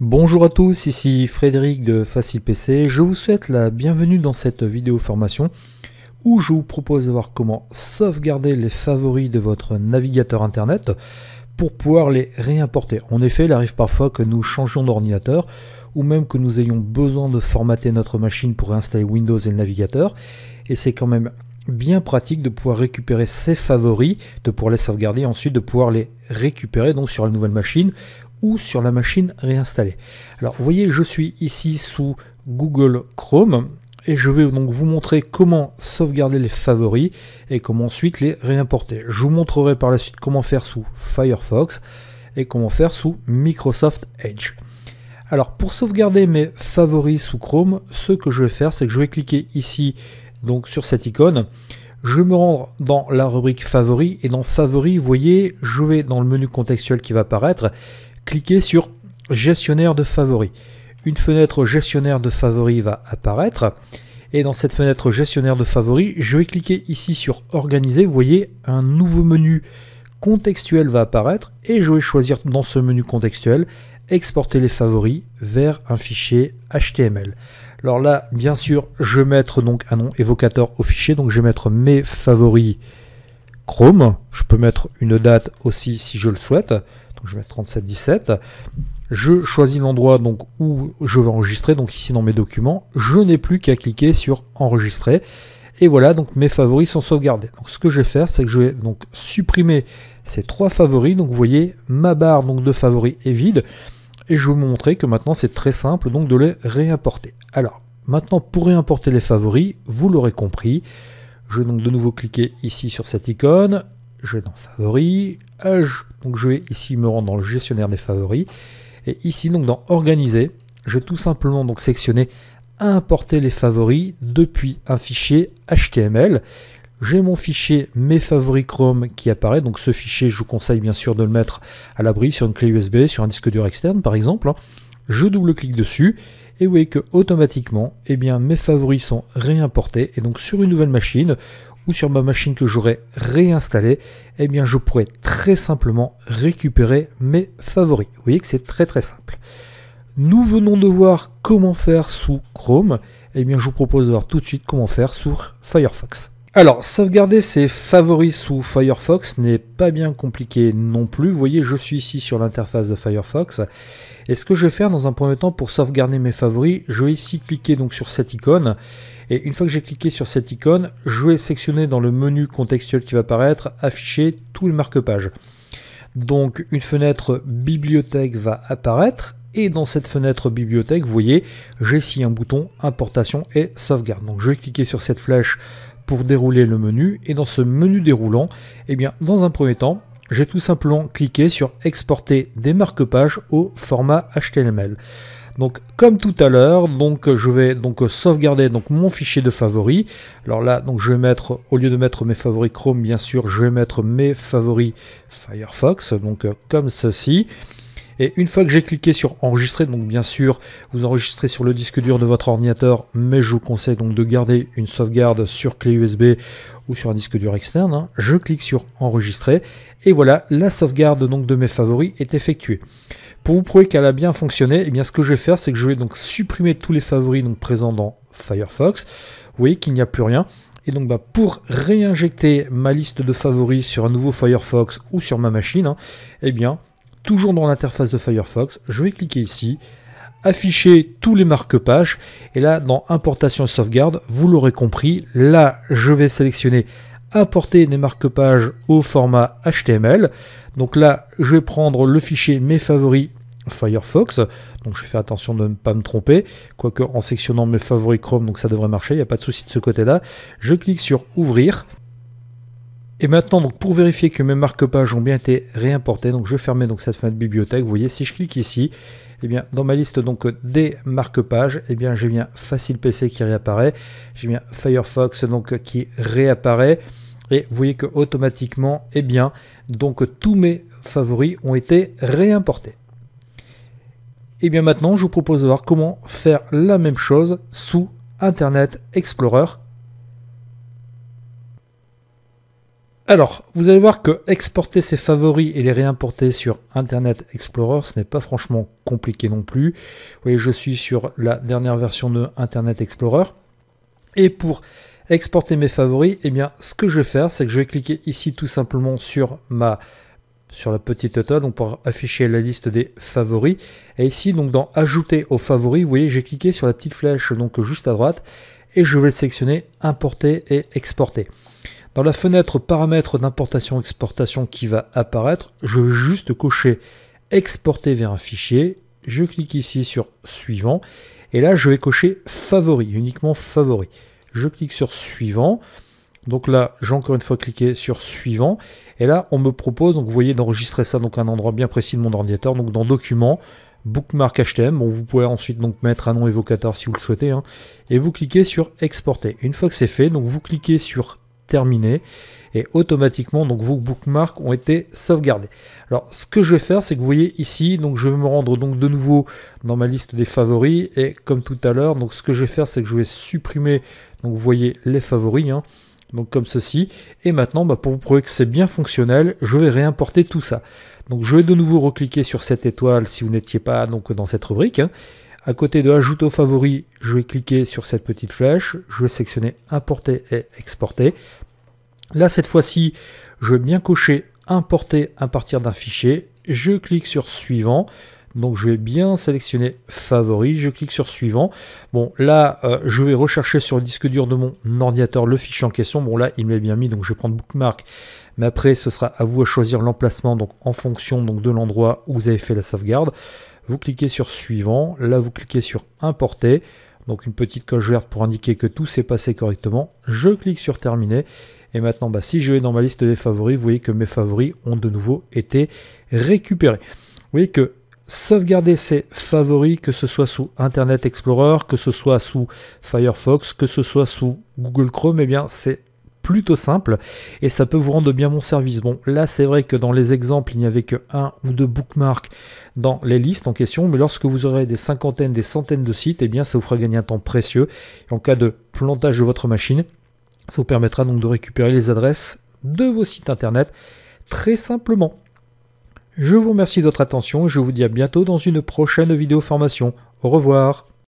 Bonjour à tous, ici Frédéric de Facile PC. Je vous souhaite la bienvenue dans cette vidéo formation où je vous propose de voir comment sauvegarder les favoris de votre navigateur internet pour pouvoir les réimporter. En effet, il arrive parfois que nous changions d'ordinateur ou même que nous ayons besoin de formater notre machine pour installer Windows et le navigateur. Et c'est quand même bien pratique de pouvoir récupérer ses favoris, de pouvoir les sauvegarder, ensuite de pouvoir les récupérer donc sur la nouvelle machine ou sur la machine réinstallée. Alors vous voyez, je suis ici sous Google Chrome et je vais donc vous montrer comment sauvegarder les favoris et comment ensuite les réimporter. Je vous montrerai par la suite comment faire sous Firefox et comment faire sous Microsoft Edge. Alors pour sauvegarder mes favoris sous Chrome, ce que je vais faire, c'est que je vais cliquer ici donc sur cette icône. Je vais me rendre dans la rubrique favoris et dans favoris, vous voyez, je vais dans le menu contextuel qui va apparaître cliquez sur gestionnaire de favoris. Une fenêtre gestionnaire de favoris va apparaître. Et dans cette fenêtre gestionnaire de favoris, je vais cliquer ici sur organiser. Vous voyez, un nouveau menu contextuel va apparaître et je vais choisir dans ce menu contextuel exporter les favoris vers un fichier HTML. Alors là, bien sûr, je vais mettre donc un nom évocateur au fichier, donc je vais mettre mes favoris Chrome. Je peux mettre une date aussi si je le souhaite. Donc je vais mettre 3717. Je choisis l'endroit donc où je vais enregistrer, donc ici dans mes documents. Je n'ai plus qu'à cliquer sur enregistrer. Et voilà, donc mes favoris sont sauvegardés. Donc ce que je vais faire, c'est que je vais donc supprimer ces trois favoris. Donc vous voyez, ma barre donc, de favoris est vide. Et je vais vous montrer que maintenant c'est très simple donc de les réimporter. Alors, maintenant pour réimporter les favoris, vous l'aurez compris. Je vais donc de nouveau cliquer ici sur cette icône. Je vais dans favoris, donc je vais ici me rendre dans le gestionnaire des favoris. Et ici, donc dans Organiser, je vais tout simplement donc sectionner Importer les favoris depuis un fichier HTML. J'ai mon fichier Mes favoris Chrome qui apparaît. Donc ce fichier, je vous conseille bien sûr de le mettre à l'abri sur une clé USB, sur un disque dur externe par exemple. Je double-clique dessus et vous voyez que automatiquement, eh bien, mes favoris sont réimportés. Et donc sur une nouvelle machine, ou sur ma machine que j'aurais réinstallée, eh bien je pourrais très simplement récupérer mes favoris. Vous voyez que c'est très très simple. Nous venons de voir comment faire sous Chrome, eh bien je vous propose de voir tout de suite comment faire sur Firefox. Alors, sauvegarder ses favoris sous Firefox n'est pas bien compliqué non plus. Vous voyez, je suis ici sur l'interface de Firefox. Et ce que je vais faire dans un premier temps pour sauvegarder mes favoris, je vais ici cliquer donc sur cette icône. Et une fois que j'ai cliqué sur cette icône, je vais sectionner dans le menu contextuel qui va apparaître, afficher tout le marque pages Donc une fenêtre bibliothèque va apparaître et dans cette fenêtre bibliothèque, vous voyez, j'ai ici un bouton importation et sauvegarde. Donc je vais cliquer sur cette flèche pour dérouler le menu et dans ce menu déroulant, eh bien, dans un premier temps, j'ai tout simplement cliqué sur exporter des marque-pages au format HTML. Donc comme tout à l'heure, donc je vais donc sauvegarder donc mon fichier de favoris. Alors là, donc je vais mettre au lieu de mettre mes favoris Chrome bien sûr, je vais mettre mes favoris Firefox donc comme ceci. Et une fois que j'ai cliqué sur enregistrer, donc bien sûr, vous enregistrez sur le disque dur de votre ordinateur, mais je vous conseille donc de garder une sauvegarde sur clé USB ou sur un disque dur externe. Hein. Je clique sur enregistrer et voilà, la sauvegarde donc de mes favoris est effectuée. Pour vous prouver qu'elle a bien fonctionné, et eh bien ce que je vais faire, c'est que je vais donc supprimer tous les favoris donc présents dans Firefox. Vous voyez qu'il n'y a plus rien. Et donc bah, pour réinjecter ma liste de favoris sur un nouveau Firefox ou sur ma machine, et hein, eh bien toujours dans l'interface de Firefox, je vais cliquer ici, afficher tous les marque-pages, et là dans importation et sauvegarde, vous l'aurez compris, là je vais sélectionner importer des marque-pages au format HTML. Donc là, je vais prendre le fichier mes favoris Firefox. Donc je fais attention de ne pas me tromper, quoique en sectionnant mes favoris Chrome, donc ça devrait marcher, il n'y a pas de souci de ce côté-là. Je clique sur ouvrir. Et maintenant, donc, pour vérifier que mes marque-pages ont bien été réimportés, donc je fermais donc cette fenêtre bibliothèque. Vous voyez, si je clique ici, eh bien, dans ma liste donc des marque-pages, eh bien, j'ai bien Facile PC qui réapparaît, j'ai bien Firefox donc qui réapparaît. Et vous voyez que automatiquement, eh bien, donc tous mes favoris ont été réimportés. Et eh bien maintenant, je vous propose de voir comment faire la même chose sous Internet Explorer Alors, vous allez voir que exporter ses favoris et les réimporter sur Internet Explorer, ce n'est pas franchement compliqué non plus. Vous voyez, je suis sur la dernière version de Internet Explorer. Et pour exporter mes favoris, eh bien, ce que je vais faire, c'est que je vais cliquer ici tout simplement sur ma sur la petite toile donc pour afficher la liste des favoris. Et ici, donc dans Ajouter aux favoris, vous voyez, j'ai cliqué sur la petite flèche donc juste à droite et je vais sélectionner Importer et Exporter. Dans la fenêtre paramètres d'importation-exportation qui va apparaître, je vais juste cocher exporter vers un fichier. Je clique ici sur suivant et là je vais cocher favori, uniquement favori. Je clique sur suivant. Donc là, j'ai encore une fois cliqué sur suivant. Et là, on me propose, donc vous voyez, d'enregistrer ça donc à un endroit bien précis de mon ordinateur. Donc dans Documents, Bookmark HTML. vous pouvez ensuite donc mettre un nom évocateur si vous le souhaitez. Hein, et vous cliquez sur Exporter. Une fois que c'est fait, donc vous cliquez sur terminé et automatiquement donc vos bookmarks ont été sauvegardés. Alors ce que je vais faire c'est que vous voyez ici donc je vais me rendre donc de nouveau dans ma liste des favoris et comme tout à l'heure donc ce que je vais faire c'est que je vais supprimer donc vous voyez les favoris hein. donc comme ceci et maintenant bah, pour vous prouver que c'est bien fonctionnel je vais réimporter tout ça. Donc je vais de nouveau recliquer sur cette étoile si vous n'étiez pas donc dans cette rubrique hein. À côté de ajouter aux favoris, je vais cliquer sur cette petite flèche, je vais sélectionner Importer et Exporter. Là, cette fois-ci, je vais bien cocher Importer à partir d'un fichier. Je clique sur Suivant. Donc je vais bien sélectionner favoris, je clique sur suivant. Bon là euh, je vais rechercher sur le disque dur de mon ordinateur le fichier en question. Bon là il me l'a bien mis donc je vais prendre bookmark. Mais après ce sera à vous à choisir l'emplacement donc en fonction donc, de l'endroit où vous avez fait la sauvegarde. Vous cliquez sur suivant, là vous cliquez sur importer, donc une petite coche verte pour indiquer que tout s'est passé correctement. Je clique sur terminer et maintenant bah, si je vais dans ma liste des favoris, vous voyez que mes favoris ont de nouveau été récupérés. Vous voyez que sauvegarder ses favoris, que ce soit sous Internet Explorer, que ce soit sous Firefox, que ce soit sous Google Chrome, eh bien c'est plutôt simple et ça peut vous rendre bien mon service. Bon, là c'est vrai que dans les exemples, il n'y avait que un ou deux bookmarks dans les listes en question, mais lorsque vous aurez des cinquantaines, des centaines de sites, et eh bien ça vous fera gagner un temps précieux. en cas de plantage de votre machine, ça vous permettra donc de récupérer les adresses de vos sites internet très simplement. Je vous remercie de votre attention et je vous dis à bientôt dans une prochaine vidéo formation. Au revoir